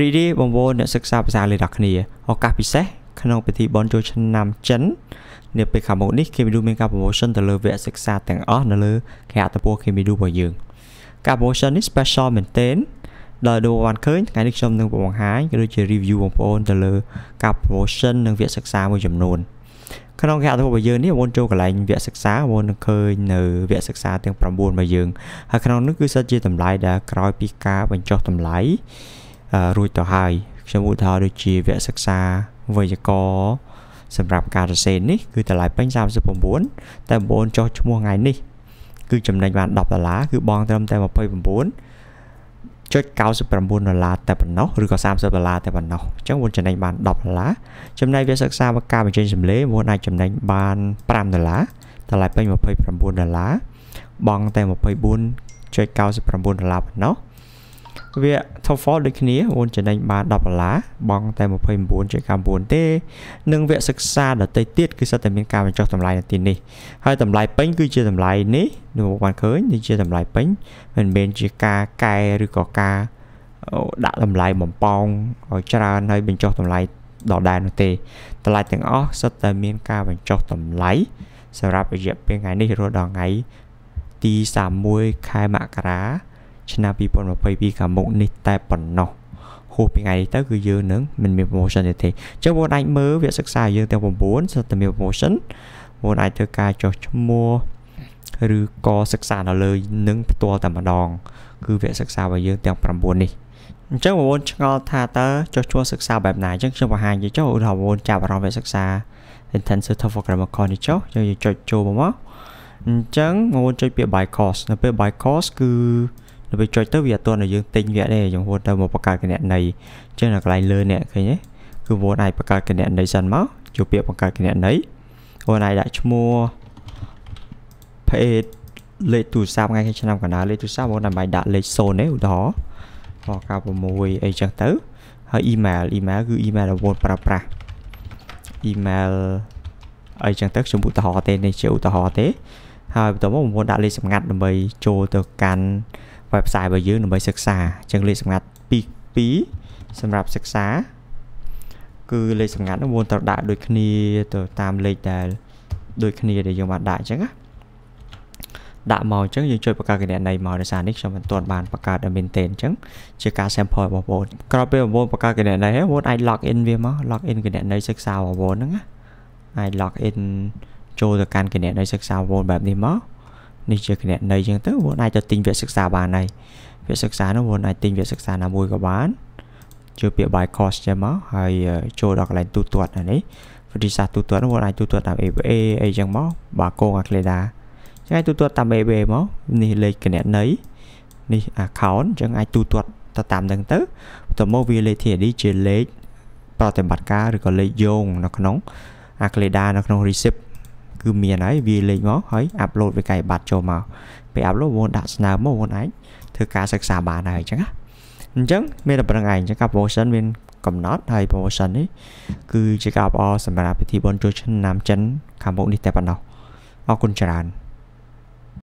រីករាយបងប្អូនអ្នកសិក្សាភាសាលេខដល់គ្នាឱកាសពិសេសក្នុងពិធីបុណ្យចូលឆ្នាំចិននាពេលខាងមុខនេះ Kemidu មានការ promotion ទៅលើវគ្គសិក្សា ទាំងអស់នៅលើគេហទំព័រ Kemidu របស់យើងការ promotion នេះ special មែនទែនដោយដូចបានឃើញថ្ងៃនេះខ្ញុំនឹងបង្ហាញក៏ដូចជា review បងប្អូនទៅលើការ promotion និងវគ្គសិក្សាមួយចំនួនក្នុងគេហទំព័ររបស់យើងនេះបងប្អូនចូលកន្លែងវគ្គសិក្សាបងប្អូននឹងឃើញនៅវគ្គសិក្សាទាំង9របស់យើងហើយក្នុងនោះគឺសិតជាតម្លៃដែលក្រោយពីការបញ្ចុះតម្លៃរួចទៅហើយខ្ញុំឧទាហរណ៍ដូចជាវគ្គសិក្សាវេយ្យាករណ៍សម្រាប់ការសរសេរនេះគឺតម្លៃពេញ39តែបងប្អូនចុះឈ្មោះថ្ងៃនេះគឺចំណេញបាន10ដុល្លារគឺបងត្រឹមតែ29ចុច99ដុល្លារតែប៉ុណ្ណោះឬក៏30ដុល្លារតែប៉ុណ្ណោះអញ្ចឹងបងចំណេញបាន10ដុល្លារចំណែកវាសិក្សាមកការបញ្ចេញសម្លេងបងអាចចំណេញបាន5ដុល្លារតម្លៃពេញ29ដុល្លារបងតែ24.99ដុល្លារប៉ុណ្ណោះវគ្គ TOEFL ដូចគ្នាអូនចំណេញបាន10ដុល្លារបង់តែ29.9ទេនិងវគ្គសិក្សាដទៃទៀតគឺសិតតែមានការបញ្ចុះតម្លៃនៅទីនេះហើយតម្លៃពេញគឺជាតម្លៃនេះនៅបានឃើញនេះជាតម្លៃពេញមិនមែនជាការកែឬក៏ការដាក់តម្លៃបំពងឲ្យច្រើនហើយបញ្ចុះតម្លៃដដែលនោះទេតម្លៃទាំងអស់សិតតែមានការបញ្ចុះតម្លៃសម្រាប់រយៈពេលថ្ងៃនេះរហូតដល់ថ្ងៃទី31ខែមករាឆ្នាំ2022ខាងមុខនេះតែប៉ុណ្ណោះហួសពីថ្ងៃទៅ គឺយើងនឹងមិនមាន promotion ទេទេអញ្ចឹងបងអាចមើលវគ្គសិក្សាយើងទាំង9សុទ្ធតែមាន promotion បងអាចធ្វើការចុះឈ្មោះឬក៏សិក្សានៅលើនឹងផ្ទាល់តែម្ដងគឺវគ្គសិក្សារបស់យើងទាំង9នេះអញ្ចឹងបងប្អូនឆ្ងល់ថាតើចុះឈ្មោះសិក្សាបែបណាអញ្ចឹងខ្ញុំបង្ហាញយីចុះឧទាហរណ៍បងប្អូនចាប់អារម្មណ៍វគ្គសិក្សា intensive for grammar course នេះចុះយើងចុចចូលមកមកអញ្ចឹងបងប្អូនចុចពាក្យ by course នៅពេល by course គឺដល់ពេលចុចទៅវាអត់ទាន់ឲ្យយើងទិញវគ្គទេយើងហួតទៅមកបង្កើតគណនីអញ្ចឹងនៅកន្លែងលើអ្នកឃើញទេគឺវត្តអាចបង្កើតគណនីសិនមកចូលពាក្យបង្កើតគណនីអូនអាចដាក់ឈ្មោះ page លេខទូរស័ព្ទថ្ងៃឆ្នាំកណ្ដាលលេខទូរស័ព្ទបងដើម្បីដាក់លេខ0ទេឧទាហរណ៍មក96អីចឹងទៅហើយ email email គឺ email របស់ប្រើប្រាស់ email អីចឹងទៅខ្ញុំឧទាហរណ៍ទេនេះជាឧទាហរណ៍ទេហើយបន្ទាប់មកបងប្អូនដាក់លេខសម្ងាត់ដើម្បីចូលទៅកាន់ website របស់យើងដើម្បីសិក្សាអញ្ចឹងលេខសម្ងាត់22សម្រាប់សិក្សា គឺលេខសម្ងាត់នឹងវាត្រូវដាក់ដូចគ្នាទៅតាមលេខដែលដូចគ្នាដែលយើងបានដាក់អញ្ចឹងណាដាក់មកអញ្ចឹងយើងជួយបង្កើតគណនីមកដោយសារនេះខ្ញុំមិនទាន់បានបង្កើតឲ្យ maintain អញ្ចឹងជាការ sample របស់បងប្អូនក្រោយពេលបងប្អូនបង្កើតគណនីហើយបងប្អូនអាច log in វាមក log in គណនីសិក្សារបស់បងប្អូនហ្នឹងណាអាច log in ចូលទៅកាន់គណនីសិក្សាបងប្អូនបែបនេះមកនេះជាគណនីអញ្ចឹងទៅបងអាចទៅទិញវគ្គសិក្សាបានហើយវគ្គសិក្សានោះបងអាចទិញវគ្គសិក្សាណាមួយក៏បានជួយពាក្យ by course ចេះមកហើយចូលដល់កន្លែងទូទាត់នេះវិធីសាស្ត្រទូទាត់នោះបងអាចទូទាត់តាម ABA អីចឹងមកបាទកងអា Cleda ចឹងអាចទូទាត់តាម ABA មកនេះលេខគណនីនេះ account ចឹងអាចទូទាត់ទៅតាមនឹងទៅបន្ទាប់មកវាលេខ TID ជាលេខប្រតិបត្តិការឬក៏លេខយោងនៅក្នុងអា Cleda នៅក្នុង receipt គឺមានហើយវាលេខមកហើយអាប់ឡូតវាកាយប័ណ្ណចូលមកពេលអាប់ឡូតបងដាក់ស្នើមកបងអាចធ្វើការសិក្សាបានហើយអញ្ចឹងណាអញ្ចឹងមានតែប៉ុណ្្នឹងឯងអញ្ចឹងការ promotion មានកំណត់ហើយ promotion នេះគឺជាការអបអរសម្រាប់ពិធីបុណ្យចូលឆ្នាំចិនខាងមុខនេះតែប៉ុណ្ណោះអរគុណច្រើន